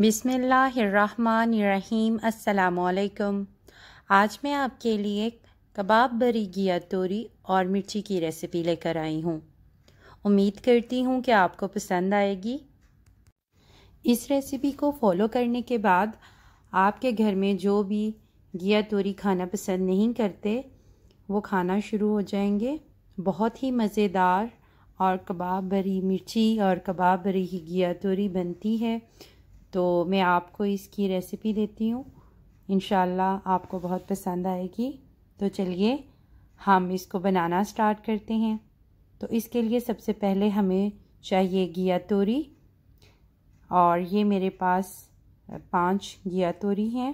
बिसमीम् अल्लाम आज मैं आपके लिए कबाब बरी गिया तोरी और मिर्ची की रेसिपी लेकर आई हूँ उम्मीद करती हूँ कि आपको पसंद आएगी इस रेसिपी को फॉलो करने के बाद आपके घर में जो भी गिया तोरी खाना पसंद नहीं करते वो खाना शुरू हो जाएंगे बहुत ही मज़ेदार और कबाब बरी मिर्ची और कबाब ही गिया तोरी बनती है तो मैं आपको इसकी रेसिपी देती हूँ इन आपको बहुत पसंद आएगी तो चलिए हम इसको बनाना स्टार्ट करते हैं तो इसके लिए सबसे पहले हमें चाहिए घिया तोरी और ये मेरे पास पांच घिया तोरी हैं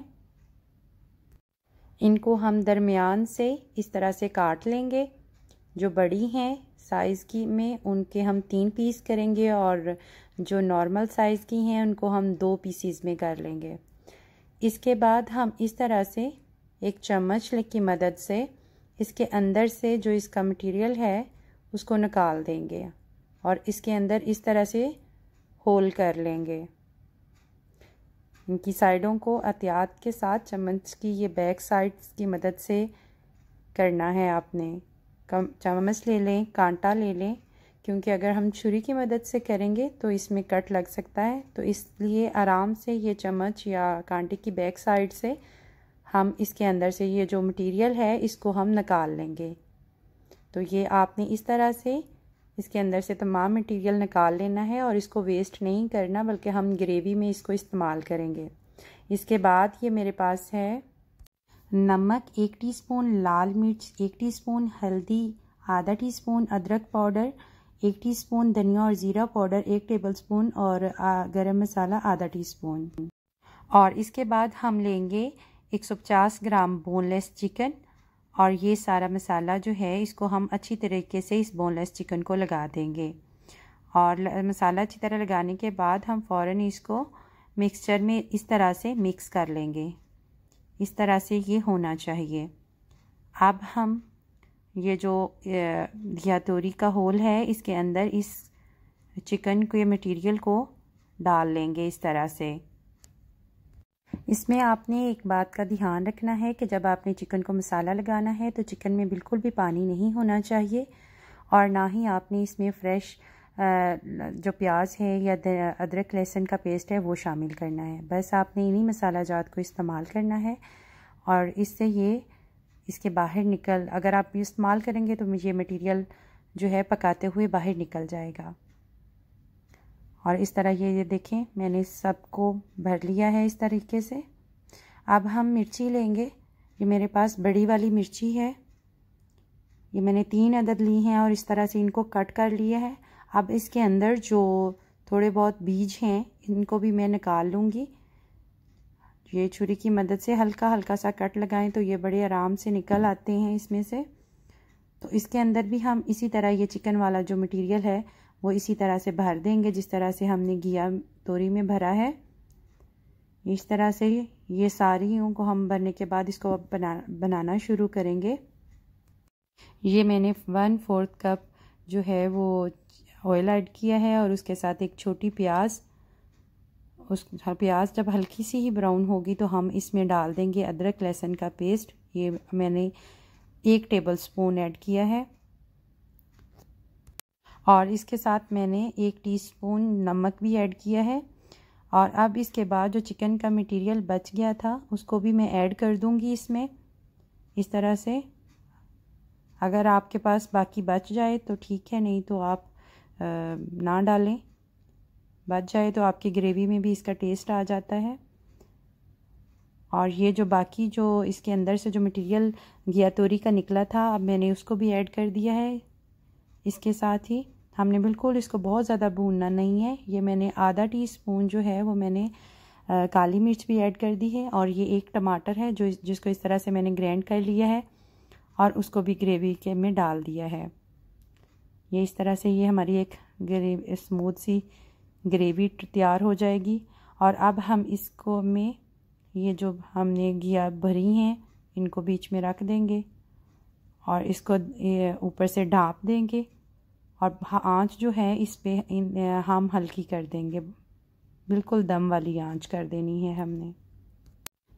इनको हम दरमियान से इस तरह से काट लेंगे जो बड़ी हैं साइज़ की में उनके हम तीन पीस करेंगे और जो नॉर्मल साइज़ की हैं उनको हम दो पीसीज में कर लेंगे इसके बाद हम इस तरह से एक चम्मच की मदद से इसके अंदर से जो इसका मटेरियल है उसको निकाल देंगे और इसके अंदर इस तरह से होल कर लेंगे इनकी साइडों को एहतियात के साथ चम्मच की ये बैक साइड्स की मदद से करना है आपने कम चम्मच ले लें कांटा ले लें क्योंकि अगर हम छुरी की मदद से करेंगे तो इसमें कट लग सकता है तो इसलिए आराम से ये चम्मच या कांटे की बैक साइड से हम इसके अंदर से ये जो मटेरियल है इसको हम निकाल लेंगे तो ये आपने इस तरह से इसके अंदर से तमाम मटेरियल निकाल लेना है और इसको वेस्ट नहीं करना बल्कि हम ग्रेवी में इसको इस्तेमाल करेंगे इसके बाद ये मेरे पास है नमक एक टीस्पून लाल मिर्च एक टीस्पून हल्दी आधा टीस्पून अदरक पाउडर एक टीस्पून धनिया और ज़ीरा पाउडर एक टेबलस्पून और गरम मसाला आधा टीस्पून और इसके बाद हम लेंगे 150 ग्राम बोनलेस चिकन और ये सारा मसाला जो है इसको हम अच्छी तरीके से इस बोनलेस चिकन को लगा देंगे और मसाला अच्छी तरह लगाने के बाद हम फ़ौर इसको मिक्सचर में इस तरह से मिक्स कर लेंगे इस तरह से ये होना चाहिए अब हम ये जो तोरी का होल है इसके अंदर इस चिकन के मटेरियल को डाल लेंगे इस तरह से इसमें आपने एक बात का ध्यान रखना है कि जब आपने चिकन को मसाला लगाना है तो चिकन में बिल्कुल भी पानी नहीं होना चाहिए और ना ही आपने इसमें फ्रेश जो प्याज है या अदरक लहसुन का पेस्ट है वो शामिल करना है बस आपने इन्हीं मसाला जात को इस्तेमाल करना है और इससे ये इसके बाहर निकल अगर आप इस्तेमाल करेंगे तो ये मटेरियल जो है पकाते हुए बाहर निकल जाएगा और इस तरह ये ये देखें मैंने सबको भर लिया है इस तरीके से अब हम मिर्ची लेंगे ये मेरे पास बड़ी वाली मिर्ची है ये मैंने तीन अदद ली हैं और इस तरह से इनको कट कर लिया है अब इसके अंदर जो थोड़े बहुत बीज हैं इनको भी मैं निकाल लूँगी ये छुरी की मदद से हल्का हल्का सा कट लगाएं तो ये बड़े आराम से निकल आते हैं इसमें से तो इसके अंदर भी हम इसी तरह ये चिकन वाला जो मटेरियल है वो इसी तरह से भर देंगे जिस तरह से हमने घिया तोरी में भरा है इस तरह से ये सारीयों को हम भरने के बाद इसको अब बना बनाना शुरू करेंगे ये मैंने वन फोर्थ कप जो है वो ऑयल ऐड किया है और उसके साथ एक छोटी प्याज उस प्याज जब हल्की सी ही ब्राउन होगी तो हम इसमें डाल देंगे अदरक लहसुन का पेस्ट ये मैंने एक टेबल स्पून ऐड किया है और इसके साथ मैंने एक टीस्पून नमक भी ऐड किया है और अब इसके बाद जो चिकन का मटेरियल बच गया था उसको भी मैं ऐड कर दूंगी इसमें इस तरह से अगर आपके पास बाकी बच जाए तो ठीक है नहीं तो आप ना डालें बच जाए तो आपकी ग्रेवी में भी इसका टेस्ट आ जाता है और ये जो बाकी जो इसके अंदर से जो मटेरियल तोरी का निकला था अब मैंने उसको भी ऐड कर दिया है इसके साथ ही हमने बिल्कुल इसको बहुत ज़्यादा भूनना नहीं है ये मैंने आधा टी स्पून जो है वो मैंने आ, काली मिर्च भी ऐड कर दी है और ये एक टमाटर है जो जिसको इस तरह से मैंने ग्रैंड कर लिया है और उसको भी ग्रेवी के में डाल दिया है ये इस तरह से ये हमारी एक ग्रेवी स्मूथ सी ग्रेवी तैयार हो जाएगी और अब हम इसको में ये जो हमने घिया भरी हैं इनको बीच में रख देंगे और इसको ऊपर से ढाँप देंगे और आंच जो है इस पर हम हल्की कर देंगे बिल्कुल दम वाली आंच कर देनी है हमने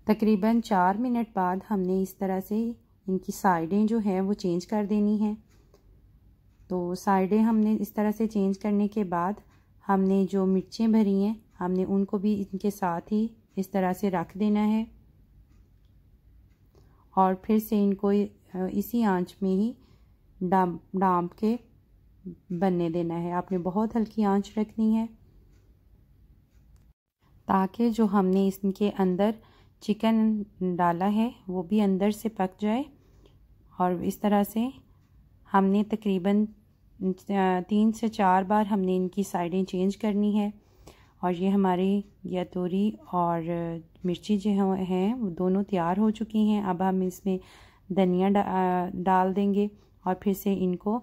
तकरीबन चार मिनट बाद हमने इस तरह से इनकी साइडें जो है वो चेंज कर देनी है तो साइडें हमने इस तरह से चेंज करने के बाद हमने जो मिर्चें भरी हैं हमने उनको भी इनके साथ ही इस तरह से रख देना है और फिर से इनको इसी आंच में ही डाम डाम के बनने देना है आपने बहुत हल्की आंच रखनी है ताकि जो हमने इसके अंदर चिकन डाला है वो भी अंदर से पक जाए और इस तरह से हमने तकरीबन तीन से चार बार हमने इनकी साइडें चेंज करनी है और ये हमारे या तोरी और मिर्ची जो हैं वो दोनों तैयार हो चुकी हैं अब हम इसमें धनिया डा, डाल देंगे और फिर से इनको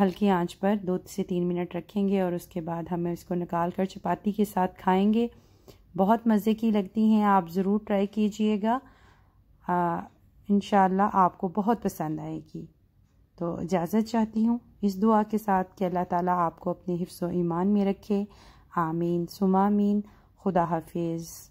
हल्की आंच पर दो से तीन मिनट रखेंगे और उसके बाद हम इसको निकाल कर चपाती के साथ खाएंगे बहुत मज़े की लगती हैं आप ज़रूर ट्राई कीजिएगा इन आपको बहुत पसंद आएगी तो इजाज़त चाहती हूँ इस दुआ के साथ कि अल्लाह ताला आपको अपने हिफ्स ईमान में रखे आमीन सुमामीन खुदा हाफिज़